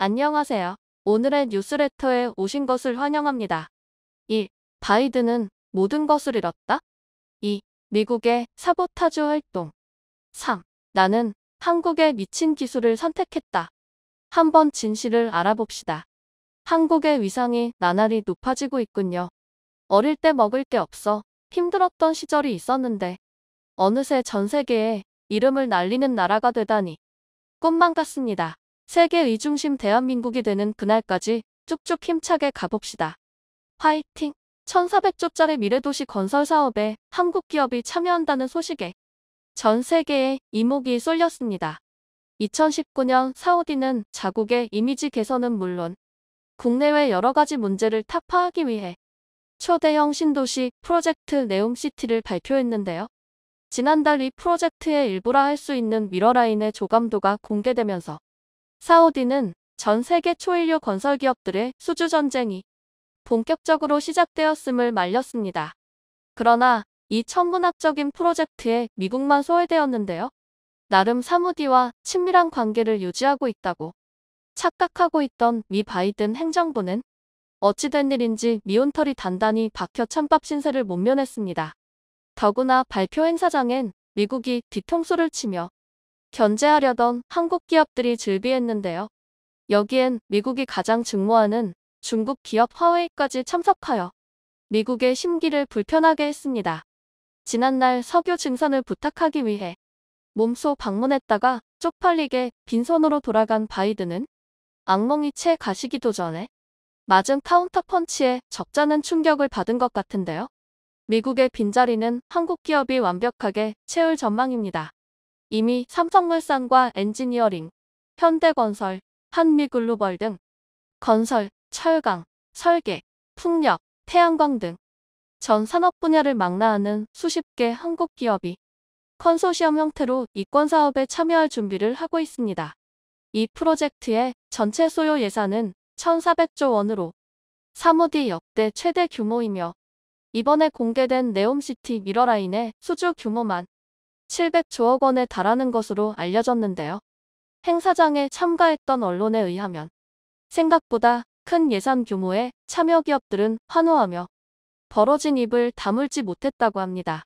안녕하세요. 오늘의 뉴스레터에 오신 것을 환영합니다. 1. 바이든은 모든 것을 잃었다. 2. 미국의 사보타주 활동. 3. 나는 한국의 미친 기술을 선택했다. 한번 진실을 알아봅시다. 한국의 위상이 나날이 높아지고 있군요. 어릴 때 먹을 게 없어 힘들었던 시절이 있었는데 어느새 전 세계에 이름을 날리는 나라가 되다니 꿈만 같습니다. 세계 의중심 대한민국이 되는 그날까지 쭉쭉 힘차게 가봅시다. 화이팅! 1400조짜리 미래도시 건설 사업에 한국 기업이 참여한다는 소식에 전 세계에 이목이 쏠렸습니다. 2019년 사우디는 자국의 이미지 개선은 물론 국내외 여러 가지 문제를 타파하기 위해 초대형 신도시 프로젝트 네옴시티를 발표했는데요. 지난달 이 프로젝트의 일부라 할 수 있는 미러라인의 조감도가 공개되면서 사우디는 전 세계 초일류 건설 기업들의 수주 전쟁이 본격적으로 시작되었음을 말렸습니다. 그러나 이 천문학적인 프로젝트에 미국만 소외되었는데요. 나름 사무디와 친밀한 관계를 유지하고 있다고 착각하고 있던 미 바이든 행정부는 어찌된 일인지 미온털이 단단히 박혀 찬밥 신세를 못 면했습니다. 더구나 발표 행사장엔 미국이 뒤통수를 치며 견제하려던 한국 기업들이 즐비했는데요. 여기엔 미국이 가장 증모하는 중국 기업 화웨이까지 참석하여 미국의 심기를 불편하게 했습니다. 지난날 석유 증산을 부탁하기 위해 몸소 방문했다가 쪽팔리게 빈손으로 돌아간 바이든은 악몽이 채 가시기도 전에 맞은 카운터 펀치에 적잖은 충격을 받은 것 같은데요. 미국의 빈자리는 한국 기업이 완벽하게 채울 전망입니다. 이미 삼성물산과 엔지니어링, 현대건설, 한미글로벌 등 건설, 철강, 설계, 풍력, 태양광 등 전 산업 분야를 망라하는 수십 개 한국 기업이 컨소시엄 형태로 이권 사업에 참여할 준비를 하고 있습니다. 이 프로젝트의 전체 소요 예산은 1,400조 원으로 사무디 역대 최대 규모이며 이번에 공개된 네옴시티 미러라인의 수주 규모만 700조억 원에 달하는 것으로 알려졌는데요. 행사장에 참가했던 언론에 의하면 생각보다 큰 예산 규모의 참여 기업들은 환호하며 벌어진 입을 다물지 못했다고 합니다.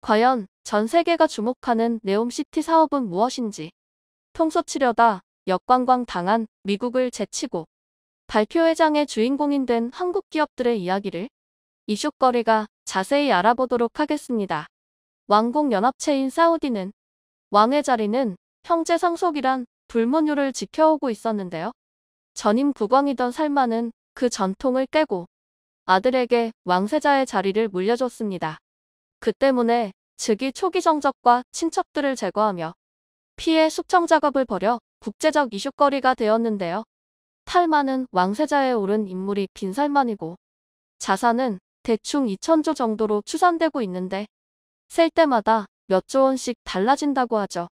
과연 전 세계가 주목하는 네옴시티 사업은 무엇인지 통소치려다 역관광 당한 미국을 제치고 발표 회장의 주인공인 된 한국 기업들의 이야기를 이슈거리가 자세히 알아보도록 하겠습니다. 왕국 연합체인 사우디는 왕의 자리는 형제 상속이란 불문율을 지켜오고 있었는데요. 전임 국왕이던 살만은 그 전통을 깨고 아들에게 왕세자의 자리를 물려줬습니다. 그 때문에 즉위 초기 정적과 친척들을 제거하며 피해 숙청 작업을 벌여 국제적 이슈거리가 되었는데요. 탈만은 왕세자에 오른 인물이 빈살만이고 자산은 대충 2천조 정도로 추산되고 있는데 셀 때마다 몇조 원씩 달라진다고 하죠.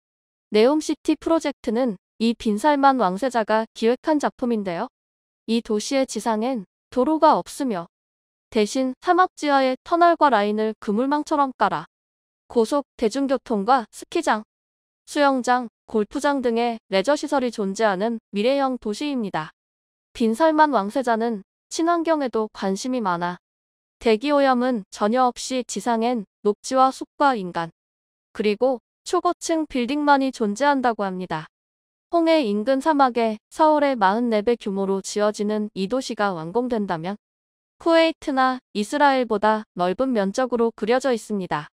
네옴시티 프로젝트는 이 빈살만 왕세자가 기획한 작품인데요. 이 도시의 지상엔 도로가 없으며 대신 사막지하의 터널과 라인을 그물망처럼 깔아 고속, 대중교통과 스키장, 수영장, 골프장 등의 레저시설이 존재하는 미래형 도시입니다. 빈살만 왕세자는 친환경에도 관심이 많아 대기오염은 전혀 없이 지상엔 녹지와 숲과 인간, 그리고 초고층 빌딩만이 존재한다고 합니다. 홍해 인근 사막에 서울의 44배 규모로 지어지는 이 도시가 완공된다면 쿠웨이트나 이스라엘보다 넓은 면적으로 그려져 있습니다.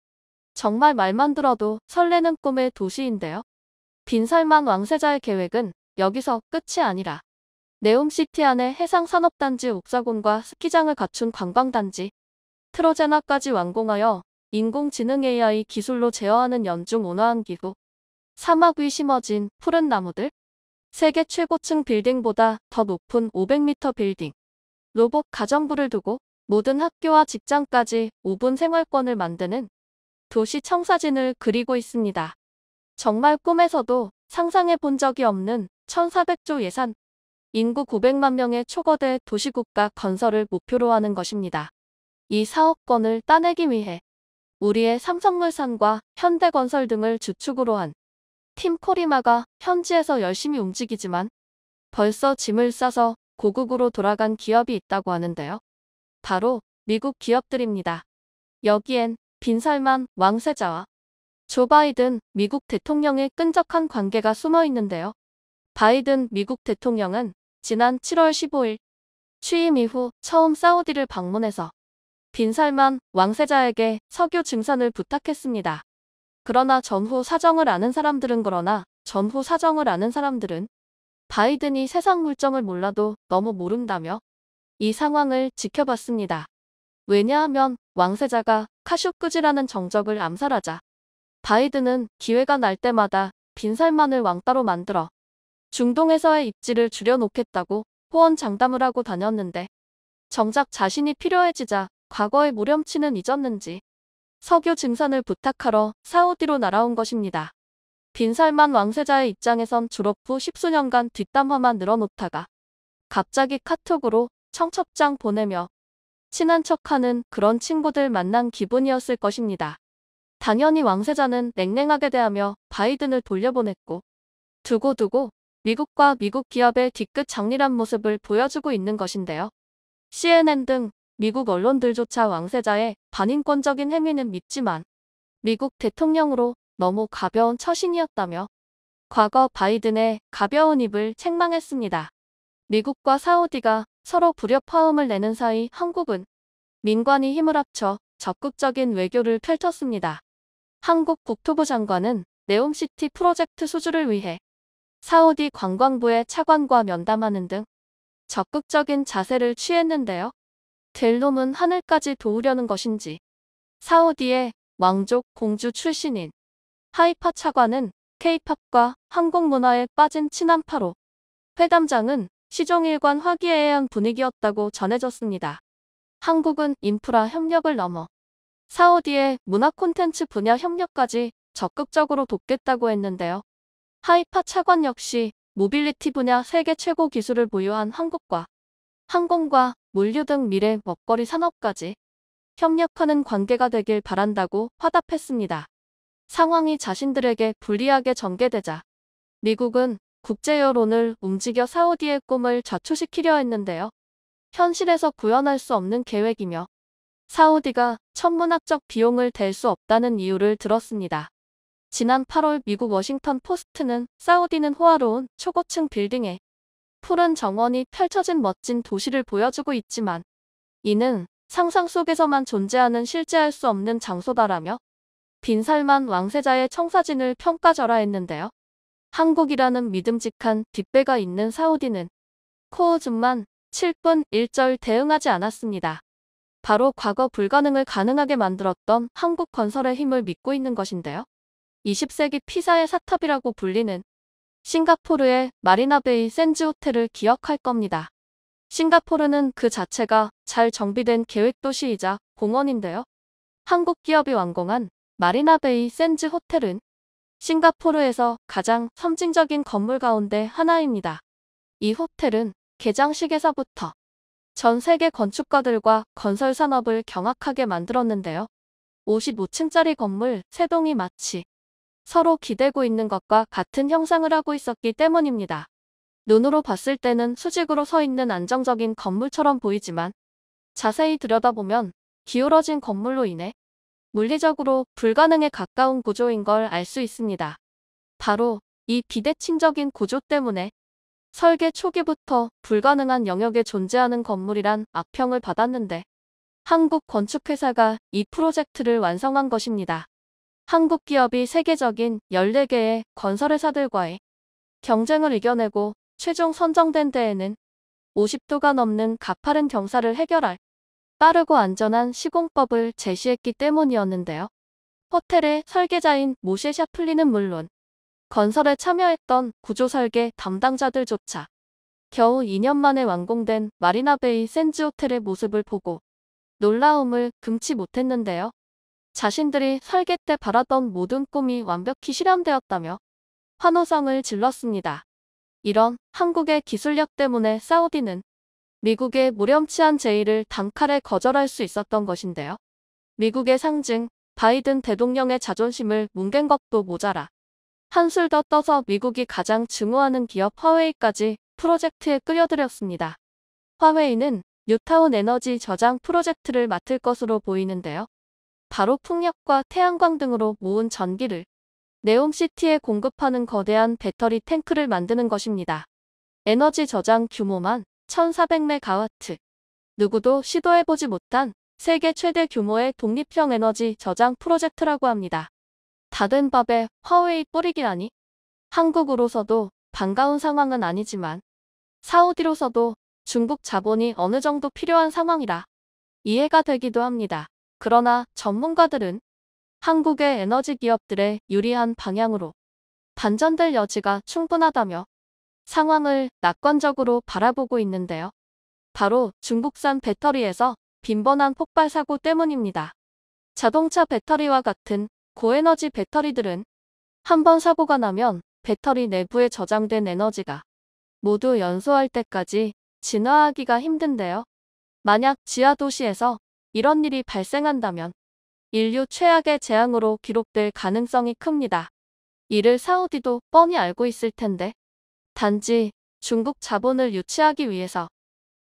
정말 말만 들어도 설레는 꿈의 도시인데요. 빈살만 왕세자의 계획은 여기서 끝이 아니라 네옴시티 안에 해상산업단지 옥사공과 스키장을 갖춘 관광단지 트로제나까지 완공하여 인공지능 AI 기술로 제어하는 연중 온화한 기후 사막 위 심어진 푸른 나무들 세계 최고층 빌딩보다 더 높은 500m 빌딩 로봇 가정부를 두고 모든 학교와 직장까지 5분 생활권을 만드는 도시 청사진을 그리고 있습니다. 정말 꿈에서도 상상해 본 적이 없는 1400조 예산 인구 900만 명의 초거대 도시국가 건설을 목표로 하는 것입니다. 이 사업권을 따내기 위해 우리의 삼성물산과 현대건설 등을 주축으로 한 팀 코리마가 현지에서 열심히 움직이지만 벌써 짐을 싸서 고국으로 돌아간 기업이 있다고 하는데요. 바로 미국 기업들입니다. 여기엔 빈살만 왕세자와 조 바이든 미국 대통령의 끈적한 관계가 숨어 있는데요. 바이든 미국 대통령은 지난 7월 15일 취임 이후 처음 사우디를 방문해서 빈살만 왕세자에게 석유 증산을 부탁했습니다. 그러나 전후 사정을 아는 사람들은 그러나 전후 사정을 아는 사람들은 바이든이 세상 물정을 몰라도 너무 모른다며 이 상황을 지켜봤습니다. 왜냐하면 왕세자가 카슈크지라는 정적을 암살하자 바이든은 기회가 날 때마다 빈살만을 왕따로 만들어 중동에서의 입지를 줄여놓겠다고 호언 장담을 하고 다녔는데 정작 자신이 필요해지자 과거의 무렴치는 잊었는지 석유 증산을 부탁하러 사우디로 날아온 것입니다. 빈살만 왕세자의 입장에선 졸업 후 십수년간 뒷담화만 늘어놓다가 갑자기 카톡으로 청첩장 보내며 친한 척하는 그런 친구들 만난 기분이었을 것입니다. 당연히 왕세자는 냉랭하게 대하며 바이든을 돌려보냈고 두고두고 미국과 미국 기업의 뒤끝 정리란 모습을 보여주고 있는 것인데요. CNN 등 미국 언론들조차 왕세자의 반인권적인 행위는 믿지만 미국 대통령으로 너무 가벼운 처신이었다며 과거 바이든의 가벼운 입을 책망했습니다. 미국과 사우디가 서로 불협화음을 내는 사이 한국은 민관이 힘을 합쳐 적극적인 외교를 펼쳤습니다. 한국 국토부 장관은 네옴시티 프로젝트 수주를 위해 사우디 관광부의 차관과 면담하는 등 적극적인 자세를 취했는데요. 델놈은 하늘까지 도우려는 것인지 사우디의 왕족 공주 출신인 하이파 차관은 케이팝과 한국 문화에 빠진 친한파로 회담장은 시종일관 화기애애한 분위기였다고 전해졌습니다. 한국은 인프라 협력을 넘어 사우디의 문화 콘텐츠 분야 협력까지 적극적으로 돕겠다고 했는데요. 하이파 차관 역시 모빌리티 분야 세계 최고 기술을 보유한 한국과 항공과 물류 등 미래 먹거리 산업까지 협력하는 관계가 되길 바란다고 화답했습니다. 상황이 자신들에게 불리하게 전개되자 미국은 국제 여론을 움직여 사우디의 꿈을 좌초시키려 했는데요. 현실에서 구현할 수 없는 계획이며 사우디가 천문학적 비용을 댈 수 없다는 이유를 들었습니다. 지난 8월 미국 워싱턴 포스트는 사우디는 호화로운 초고층 빌딩에 푸른 정원이 펼쳐진 멋진 도시를 보여주고 있지만 이는 상상 속에서만 존재하는 실제할 수 없는 장소다라며 빈살만 왕세자의 청사진을 평가절하했는데요. 한국이라는 믿음직한 뒷배가 있는 사우디는 코우즈만 7분 1절 대응하지 않았습니다. 바로 과거 불가능을 가능하게 만들었던 한국 건설의 힘을 믿고 있는 것인데요. 20세기 피사의 사탑이라고 불리는 싱가포르의 마리나베이 샌즈 호텔을 기억할 겁니다. 싱가포르는 그 자체가 잘 정비된 계획도시이자 공원인데요. 한국 기업이 완공한 마리나베이 샌즈 호텔은 싱가포르에서 가장 선진적인 건물 가운데 하나입니다. 이 호텔은 개장식에서부터 전 세계 건축가들과 건설 산업을 경악하게 만들었는데요. 55층짜리 건물 세동이 마치 서로 기대고 있는 것과 같은 형상을 하고 있었기 때문입니다. 눈으로 봤을 때는 수직으로 서 있는 안정적인 건물처럼 보이지만 자세히 들여다보면 기울어진 건물로 인해 물리적으로 불가능에 가까운 구조인 걸 알 수 있습니다. 바로 이 비대칭적인 구조 때문에 설계 초기부터 불가능한 영역에 존재하는 건물이란 악평을 받았는데 한국 건축회사가 이 프로젝트를 완성한 것입니다. 한국 기업이 세계적인 14개의 건설회사들과의 경쟁을 이겨내고 최종 선정된 데에는 50도가 넘는 가파른 경사를 해결할 빠르고 안전한 시공법을 제시했기 때문이었는데요. 호텔의 설계자인 모셰 샤플리는 물론 건설에 참여했던 구조설계 담당자들조차 겨우 2년 만에 완공된 마리나베이 샌즈 호텔의 모습을 보고 놀라움을 금치 못했는데요. 자신들이 설계 때 바라던 모든 꿈이 완벽히 실현되었다며 환호성을 질렀습니다. 이런 한국의 기술력 때문에 사우디는 미국의 무렴치한 제의를 단칼에 거절할 수 있었던 것인데요. 미국의 상징, 바이든 대통령의 자존심을 뭉갠 것도 모자라 한술 더 떠서 미국이 가장 증오하는 기업 화웨이까지 프로젝트에 끌여들였습니다. 화웨이는 뉴타운 에너지 저장 프로젝트를 맡을 것으로 보이는데요. 바로 풍력과 태양광 등으로 모은 전기를 네옴시티에 공급하는 거대한 배터리 탱크를 만드는 것입니다. 에너지 저장 규모만 1400메가와트. 누구도 시도해보지 못한 세계 최대 규모의 독립형 에너지 저장 프로젝트라고 합니다. 다른 밥에 화웨이 뿌리기라니. 한국으로서도 반가운 상황은 아니지만 사우디로서도 중국 자본이 어느 정도 필요한 상황이라 이해가 되기도 합니다. 그러나 전문가들은 한국의 에너지 기업들의 유리한 방향으로 반전될 여지가 충분하다며 상황을 낙관적으로 바라보고 있는데요. 바로 중국산 배터리에서 빈번한 폭발 사고 때문입니다. 자동차 배터리와 같은 고에너지 배터리들은 한 번 사고가 나면 배터리 내부에 저장된 에너지가 모두 연소할 때까지 진화하기가 힘든데요. 만약 지하도시에서 이런 일이 발생한다면 인류 최악의 재앙으로 기록될 가능성이 큽니다. 이를 사우디도 뻔히 알고 있을 텐데 단지 중국 자본을 유치하기 위해서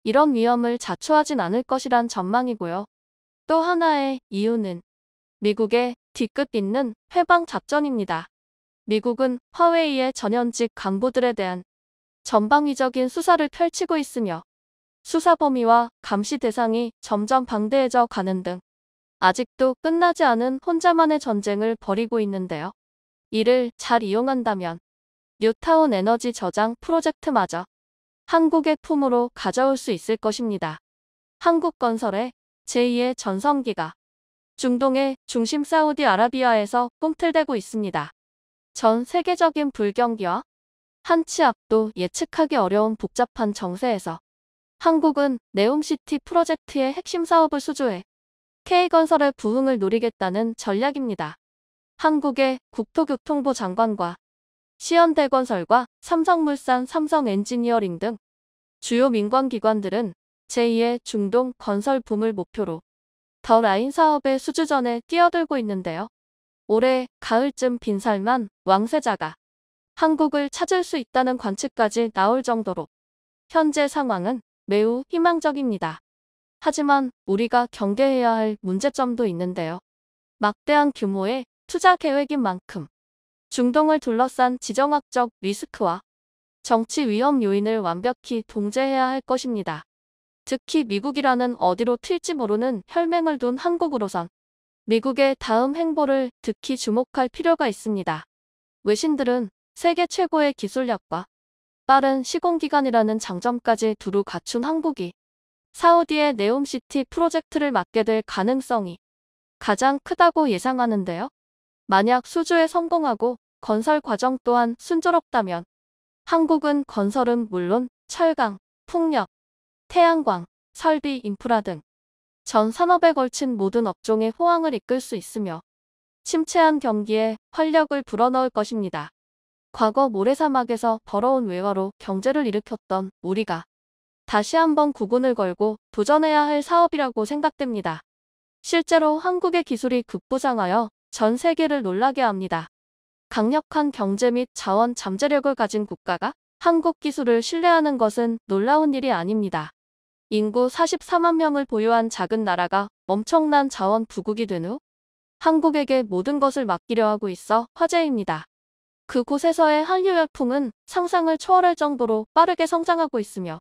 이런 위험을 자초하진 않을 것이란 전망이고요. 또 하나의 이유는 미국의 뒤끝 있는 회방 작전입니다. 미국은 화웨이의 전현직 간부들에 대한 전방위적인 수사를 펼치고 있으며 수사 범위와 감시 대상이 점점 방대해져 가는 등 아직도 끝나지 않은 혼자만의 전쟁을 벌이고 있는데요. 이를 잘 이용한다면 뉴타운 에너지 저장 프로젝트마저 한국의 품으로 가져올 수 있을 것입니다. 한국건설의 제2의 전성기가 중동의 중심 사우디아라비아에서 꿈틀대고 있습니다. 전 세계적인 불경기와 한치 앞도 예측하기 어려운 복잡한 정세에서 한국은 네옴시티 프로젝트의 핵심 사업을 수주해 K건설의 부흥을 노리겠다는 전략입니다. 한국의 국토교통부 장관과 시현대건설과 삼성물산 삼성엔지니어링 등 주요 민관기관들은 제2의 중동 건설 붐을 목표로 더 라인 사업의 수주전에 뛰어들고 있는데요. 올해 가을쯤 빈살만 왕세자가 한국을 찾을 수 있다는 관측까지 나올 정도로 현재 상황은 매우 희망적입니다. 하지만 우리가 경계해야 할 문제점도 있는데요. 막대한 규모의 투자 계획인 만큼 중동을 둘러싼 지정학적 리스크와 정치 위험 요인을 완벽히 동제해야 할 것입니다. 특히 미국이라는 어디로 튈지 모르는 혈맹을 둔 한국으로선 미국의 다음 행보를 특히 주목할 필요가 있습니다. 외신들은 세계 최고의 기술력과 빠른 시공기간이라는 장점까지 두루 갖춘 한국이 사우디의 네옴시티 프로젝트를 맡게 될 가능성이 가장 크다고 예상하는데요. 만약 수주에 성공하고 건설 과정 또한 순조롭다면 한국은 건설은 물론 철강, 풍력, 태양광, 설비 인프라 등 전 산업에 걸친 모든 업종의 호황을 이끌 수 있으며 침체한 경기에 활력을 불어넣을 것입니다. 과거 모래사막에서 벌어온 외화로 경제를 일으켰던 우리가 다시 한번 구분을 걸고 도전해야 할 사업이라고 생각됩니다. 실제로 한국의 기술이 급부상하여 전 세계를 놀라게 합니다. 강력한 경제 및 자원 잠재력을 가진 국가가 한국 기술을 신뢰하는 것은 놀라운 일이 아닙니다. 인구 44만 명을 보유한 작은 나라가 엄청난 자원 부국이 된 후 한국에게 모든 것을 맡기려 하고 있어 화제입니다. 그곳에서의 한류 열풍은 상상을 초월할 정도로 빠르게 성장하고 있으며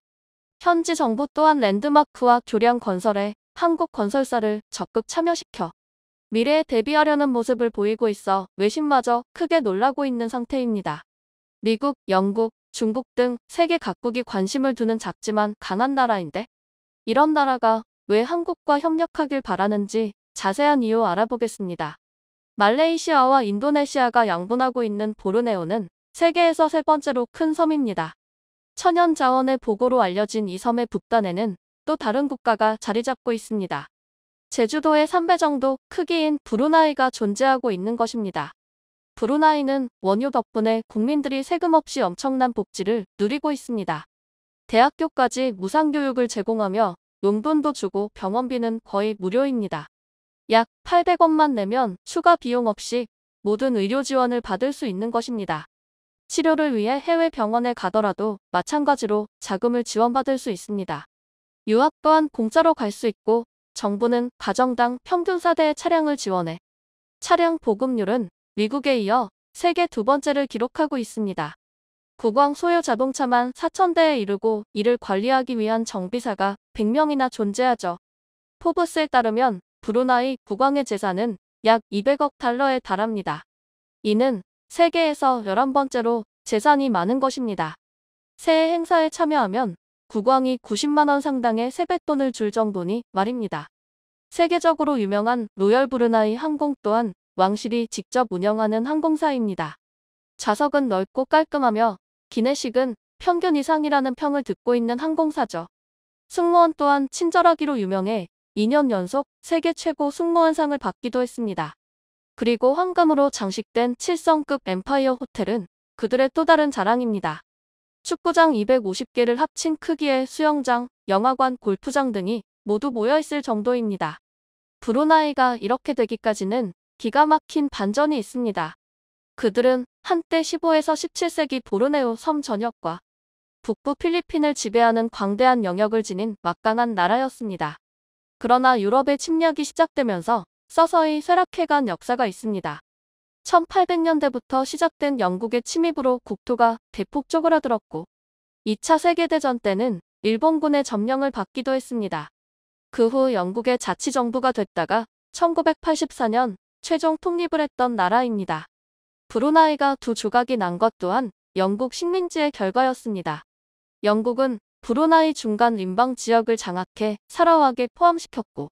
현지 정부 또한 랜드마크와 교량 건설에 한국 건설사를 적극 참여시켜 미래에 대비하려는 모습을 보이고 있어 외신마저 크게 놀라고 있는 상태입니다. 미국, 영국, 중국 등 세계 각국이 관심을 두는 작지만 강한 나라인데 이런 나라가 왜 한국과 협력하길 바라는지 자세한 이유 알아보겠습니다. 말레이시아와 인도네시아가 양분하고 있는 보르네오는 세계에서 세 번째로 큰 섬입니다. 천연 자원의 보고로 알려진 이 섬의 북단에는 또 다른 국가가 자리 잡고 있습니다. 제주도의 3배 정도 크기인 브루나이가 존재하고 있는 것입니다. 브루나이는 원유 덕분에 국민들이 세금 없이 엄청난 복지를 누리고 있습니다. 대학교까지 무상교육을 제공하며 논돈도 주고 병원비는 거의 무료입니다. 약 800원만 내면 추가 비용 없이 모든 의료 지원을 받을 수 있는 것입니다. 치료를 위해 해외 병원에 가더라도 마찬가지로 자금을 지원받을 수 있습니다. 유학 또한 공짜로 갈 수 있고 정부는 가정당 평균 4대의 차량을 지원해 차량 보급률은 미국에 이어 세계 두 번째를 기록하고 있습니다. 국왕 소요 자동차만 4천대에 이르고 이를 관리하기 위한 정비사가 100명이나 존재하죠. 포브스에 따르면 브루나이 국왕의 재산은 약 200억 달러에 달합니다. 이는 세계에서 11번째로 재산이 많은 것입니다. 새해 행사에 참여하면 국왕이 90만원 상당의 세뱃돈을 줄 정도니 말입니다. 세계적으로 유명한 로열 브루나이 항공 또한 왕실이 직접 운영하는 항공사입니다. 좌석은 넓고 깔끔하며 기내식은 평균 이상이라는 평을 듣고 있는 항공사죠. 승무원 또한 친절하기로 유명해 2년 연속 세계 최고 승무원상을 받기도 했습니다. 그리고 황금으로 장식된 7성급 엠파이어 호텔은 그들의 또 다른 자랑입니다. 축구장 250개를 합친 크기의 수영장, 영화관, 골프장 등이 모두 모여있을 정도입니다. 브루나이가 이렇게 되기까지는 기가 막힌 반전이 있습니다. 그들은 한때 15에서 17세기 보르네오 섬 전역과 북부 필리핀을 지배하는 광대한 영역을 지닌 막강한 나라였습니다. 그러나 유럽의 침략이 시작되면서 서서히 쇠락해간 역사가 있습니다. 1800년대부터 시작된 영국의 침입으로 국토가 대폭 쪼그라들었고 2차 세계대전 때는 일본군의 점령을 받기도 했습니다. 그 후 영국의 자치정부가 됐다가 1984년 최종 통립을 했던 나라입니다. 브루나이가 두 조각이 난 것 또한 영국 식민지의 결과였습니다. 영국은 브루나이 중간 림방 지역을 장악해 사라왁에 포함시켰고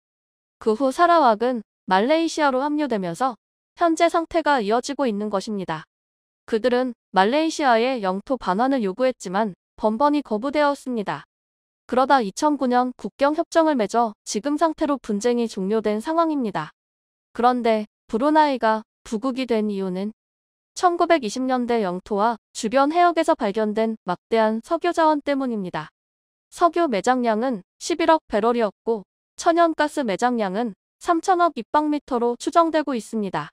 그 후 사라왁은 말레이시아로 합류되면서 현재 상태가 이어지고 있는 것입니다. 그들은 말레이시아의 영토 반환을 요구했지만 번번이 거부되었습니다. 그러다 2009년 국경협정을 맺어 지금 상태로 분쟁이 종료된 상황입니다. 그런데 브루나이가 부국이 된 이유는 1920년대 영토와 주변 해역에서 발견된 막대한 석유 자원 때문입니다. 석유 매장량은 11억 배럴이었고 천연가스 매장량은 3천억 입방미터로 추정되고 있습니다.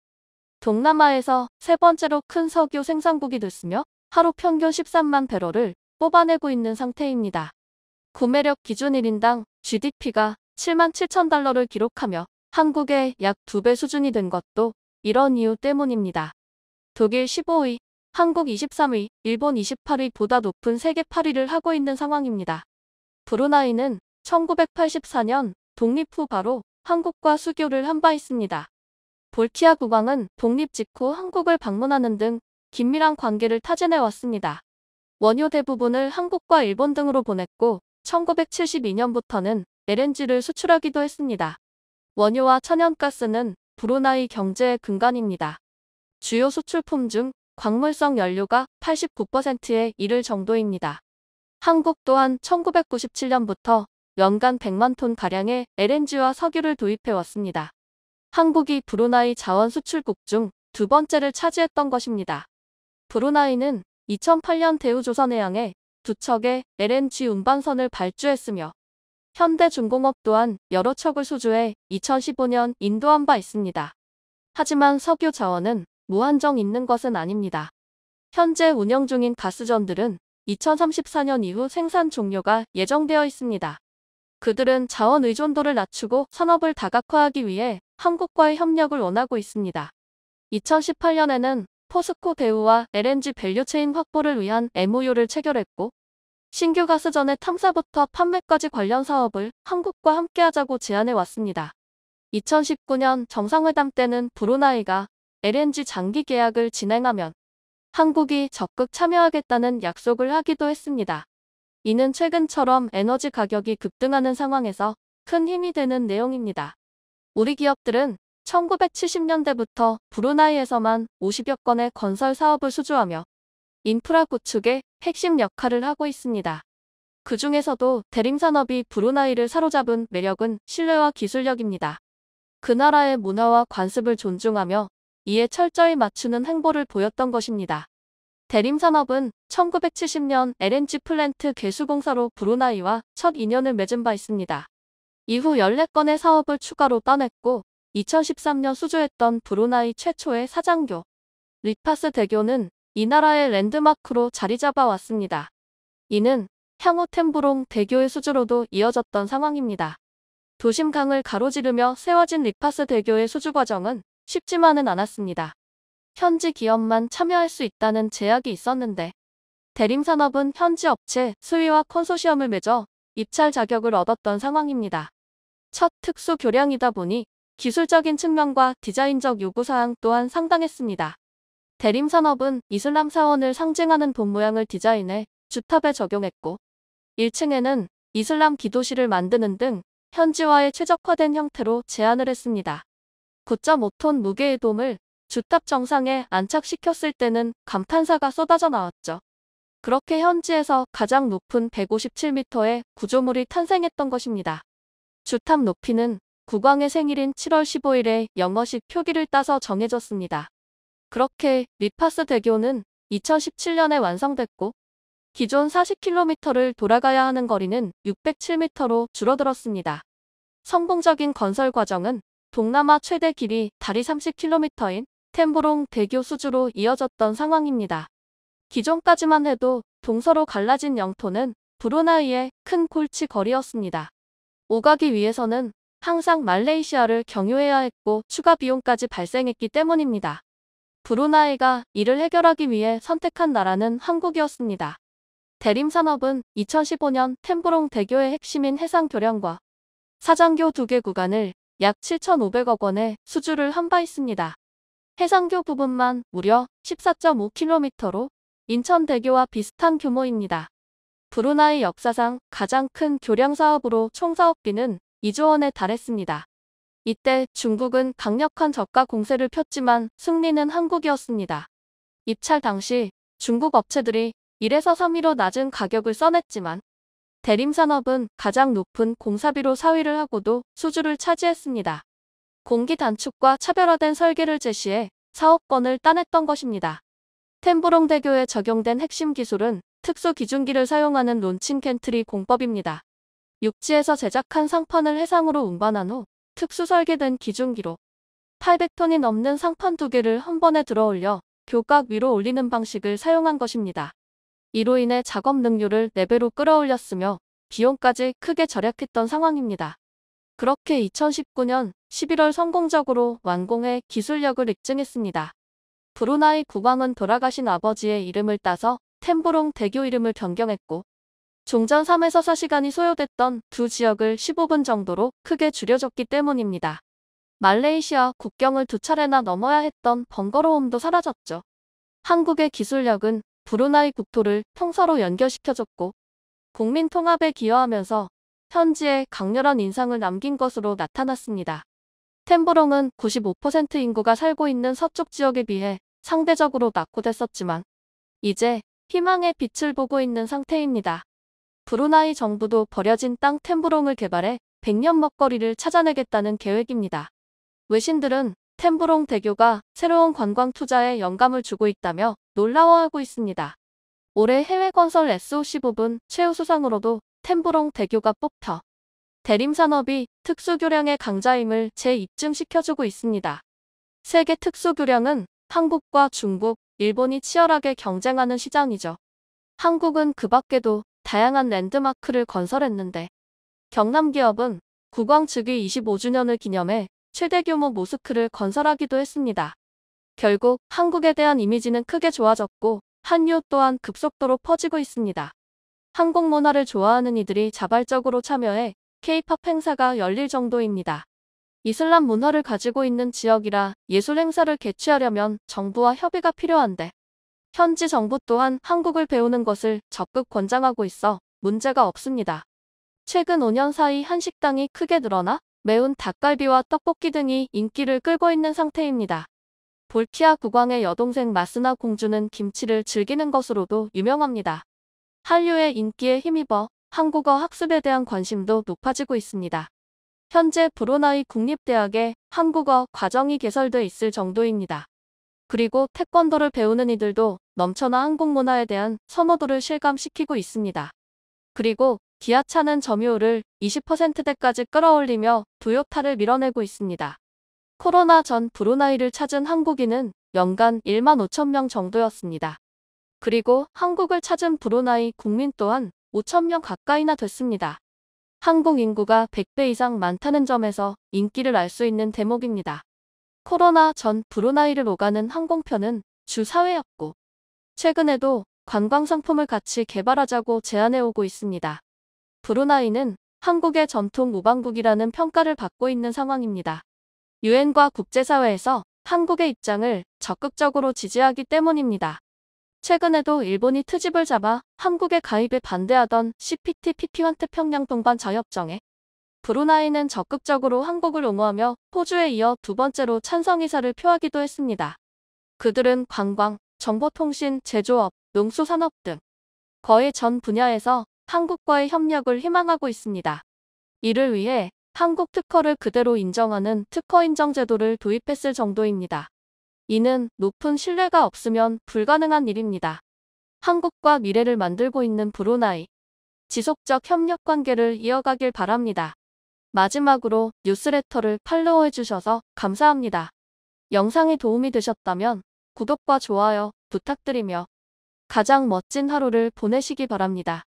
동남아에서 세 번째로 큰 석유 생산국이 됐으며 하루 평균 13만 배럴을 뽑아내고 있는 상태입니다. 구매력 기준 1인당 GDP가 7만 7천 달러를 기록하며 한국의 약 2배 수준이 된 것도 이런 이유 때문입니다. 독일 15위, 한국 23위, 일본 28위보다 높은 세계 8위를 하고 있는 상황입니다. 브루나이는 1984년 독립 후 바로 한국과 수교를 한 바 있습니다. 볼키아 국왕은 독립 직후 한국을 방문하는 등 긴밀한 관계를 타진해왔습니다. 원효 대부분을 한국과 일본 등으로 보냈고 1972년부터는 LNG를 수출하기도 했습니다. 원유와 천연가스는 브루나이 경제의 근간입니다. 주요 수출품 중 광물성 연료가 89%에 이를 정도입니다. 한국 또한 1997년부터 연간 100만 톤가량의 LNG와 석유를 도입해 왔습니다. 한국이 브루나이 자원 수출국 중 두 번째를 차지했던 것입니다. 브루나이는 2008년 대우조선해양에 두 척의 LNG 운반선을 발주했으며 현대중공업 또한 여러 척을 소주해 2015년 인도한 바 있습니다. 하지만 석유 자원은 무한정 있는 것은 아닙니다. 현재 운영 중인 가스전들은 2034년 이후 생산 종료가 예정되어 있습니다. 그들은 자원 의존도를 낮추고 산업을 다각화하기 위해 한국과의 협력을 원하고 있습니다. 2018년에는 포스코 대우와 LNG 밸류체인 확보를 위한 MOU를 체결했고 신규 가스전의 탐사부터 판매까지 관련 사업을 한국과 함께하자고 제안해 왔습니다. 2019년 정상회담 때는 브루나이가 LNG 장기 계약을 진행하면 한국이 적극 참여하겠다는 약속을 하기도 했습니다. 이는 최근처럼 에너지 가격이 급등하는 상황에서 큰 힘이 되는 내용입니다. 우리 기업들은 1970년대부터 브루나이에서만 50여 건의 건설 사업을 수주하며 인프라 구축의 핵심 역할을 하고 있습니다. 그 중에서도 대림산업이 브루나이를 사로잡은 매력은 신뢰와 기술력입니다. 그 나라의 문화와 관습을 존중하며 이에 철저히 맞추는 행보를 보였던 것입니다. 대림산업은 1970년 LNG 플랜트 개수공사로 브루나이와 첫 인연을 맺은 바 있습니다. 이후 14건의 사업을 추가로 따냈고 2013년 수주했던 브루나이 최초의 사장교 리파스 대교는 이 나라의 랜드마크로 자리 잡아왔습니다. 이는 향후 템브롱 대교의 수주로도 이어졌던 상황입니다. 도심강을 가로지르며 세워진 리파스 대교의 수주 과정은 쉽지만은 않았습니다. 현지 기업만 참여할 수 있다는 제약이 있었는데 대림산업은 현지 업체 수위와 콘소시엄을 맺어 입찰 자격을 얻었던 상황입니다. 첫 특수 교량이다 보니 기술적인 측면과 디자인적 요구사항 또한 상당했습니다. 대림산업은 이슬람 사원을 상징하는 돈 모양을 디자인해 주탑에 적용했고 1층에는 이슬람 기도실을 만드는 등 현지화에 최적화된 형태로 제안을 했습니다. 9.5톤 무게의 돔을 주탑 정상에 안착시켰을 때는 감탄사가 쏟아져 나왔죠. 그렇게 현지에서 가장 높은 157m의 구조물이 탄생했던 것입니다. 주탑 높이는 국왕의 생일인 7월 15일에 영어식 표기를 따서 정해졌습니다. 그렇게 리파스 대교는 2017년에 완성됐고 기존 40km를 돌아가야 하는 거리는 607m로 줄어들었습니다. 성공적인 건설 과정은 동남아 최대 길이 다리 30km인 템보롱 대교 수주로 이어졌던 상황입니다. 기존까지만 해도 동서로 갈라진 영토는 브루나이의 큰 골치 거리였습니다. 오가기 위해서는 항상 말레이시아를 경유해야 했고 추가 비용까지 발생했기 때문입니다. 브루나이가 이를 해결하기 위해 선택한 나라는 한국이었습니다. 대림산업은 2015년 템보롱 대교의 핵심인 해상교량과 사장교 두 개 구간을 약 7,500억 원의 수주를 한 바있습니다 해상교 부분만 무려 14.5km로 인천대교와 비슷한 규모입니다. 브루나이 역사상 가장 큰 교량 사업으로 총 사업비는 2조 원에 달했습니다. 이때 중국은 강력한 저가 공세를 폈지만 승리는 한국이었습니다. 입찰 당시 중국 업체들이 1에서 3위로 낮은 가격을 써냈지만 대림산업은 가장 높은 공사비로 4위를 하고도 수주를 차지했습니다. 공기 단축과 차별화된 설계를 제시해 사업권을 따냈던 것입니다. 템브롱대교에 적용된 핵심 기술은 특수 기준기를 사용하는 론칭 캔트리 공법입니다. 육지에서 제작한 상판을 해상으로 운반한 후 특수 설계된 기준기로 800톤이 넘는 상판 두 개를 한 번에 들어올려 교각 위로 올리는 방식을 사용한 것입니다. 이로 인해 작업 능률을 4배로 끌어올렸으며 비용까지 크게 절약했던 상황입니다. 그렇게 2019년 11월 성공적으로 완공해 기술력을 입증했습니다. 브루나이 국왕은 돌아가신 아버지의 이름을 따서 템부롱 대교 이름을 변경했고 종전 3에서 4시간이 소요됐던 두 지역을 15분 정도로 크게 줄여줬기 때문입니다. 말레이시아 국경을 두 차례나 넘어야 했던 번거로움도 사라졌죠. 한국의 기술력은 브루나이 국토를 통서로 연결시켜줬고 국민 통합에 기여하면서 현지에 강렬한 인상을 남긴 것으로 나타났습니다. 템브롱은 95% 인구가 살고 있는 서쪽 지역에 비해 상대적으로 낙후됐었지만 이제 희망의 빛을 보고 있는 상태입니다. 브루나이 정부도 버려진 땅 템브롱을 개발해 100년 먹거리를 찾아내겠다는 계획입니다. 외신들은 템브롱 대교가 새로운 관광 투자에 영감을 주고 있다며 놀라워하고 있습니다. 올해 해외건설 SOC 부분 최우수상으로도 템브롱 대교가 뽑혀 대림산업이 특수교량의 강자임을 재입증시켜주고 있습니다. 세계 특수교량은 한국과 중국, 일본이 치열하게 경쟁하는 시장이죠. 한국은 그 밖에도 다양한 랜드마크를 건설했는데 경남 기업은 국왕 즉위 25주년을 기념해 최대 규모 모스크를 건설하기도 했습니다. 결국 한국에 대한 이미지는 크게 좋아졌고 한류 또한 급속도로 퍼지고 있습니다. 한국 문화를 좋아하는 이들이 자발적으로 참여해 케이팝 행사가 열릴 정도입니다. 이슬람 문화를 가지고 있는 지역이라 예술 행사를 개최하려면 정부와 협의가 필요한데 현지 정부 또한 한국을 배우는 것을 적극 권장하고 있어 문제가 없습니다. 최근 5년 사이 한식당이 크게 늘어나 매운 닭갈비와 떡볶이 등이 인기를 끌고 있는 상태입니다. 볼키아 국왕의 여동생 마스나 공주는 김치를 즐기는 것으로도 유명합니다. 한류의 인기에 힘입어 한국어 학습에 대한 관심도 높아지고 있습니다. 현재 브로나이 국립대학에 한국어 과정이 개설돼 있을 정도입니다. 그리고 태권도를 배우는 이들도 넘쳐나 한국 문화에 대한 선호도를 실감시키고 있습니다. 그리고 기아차는 점유율을 20%대까지 끌어올리며 도요타를 밀어내고 있습니다. 코로나 전 브루나이를 찾은 한국인은 연간 1만 5천 명 정도였습니다. 그리고 한국을 찾은 브루나이 국민 또한 5천 명 가까이나 됐습니다. 한국 인구가 100배 이상 많다는 점에서 인기를 알 수 있는 대목입니다. 코로나 전 브루나이를 오가는 항공편은 주 4회였고 최근에도 관광 상품을 같이 개발하자고 제안해오고 있습니다. 브루나이는 한국의 전통 무방국이라는 평가를 받고 있는 상황입니다. 유엔과 국제사회에서 한국의 입장을 적극적으로 지지하기 때문입니다. 최근에도 일본이 트집을 잡아 한국의 가입에 반대하던 CPTPP 환태평양 동반 자협정에 브루나이는 적극적으로 한국을 옹호하며 호주에 이어 두 번째로 찬성 의사를 표하기도 했습니다. 그들은 관광, 정보통신, 제조업, 농수산업 등 거의 전 분야에서 한국과의 협력을 희망하고 있습니다. 이를 위해 한국 특허를 그대로 인정하는 특허인정제도를 도입했을 정도입니다. 이는 높은 신뢰가 없으면 불가능한 일입니다. 한국과 미래를 만들고 있는 브로나이 지속적 협력 관계를 이어가길 바랍니다. 마지막으로 뉴스레터를 팔로우해주셔서 감사합니다. 영상이 도움이 되셨다면 구독과 좋아요 부탁드리며 가장 멋진 하루를 보내시기 바랍니다.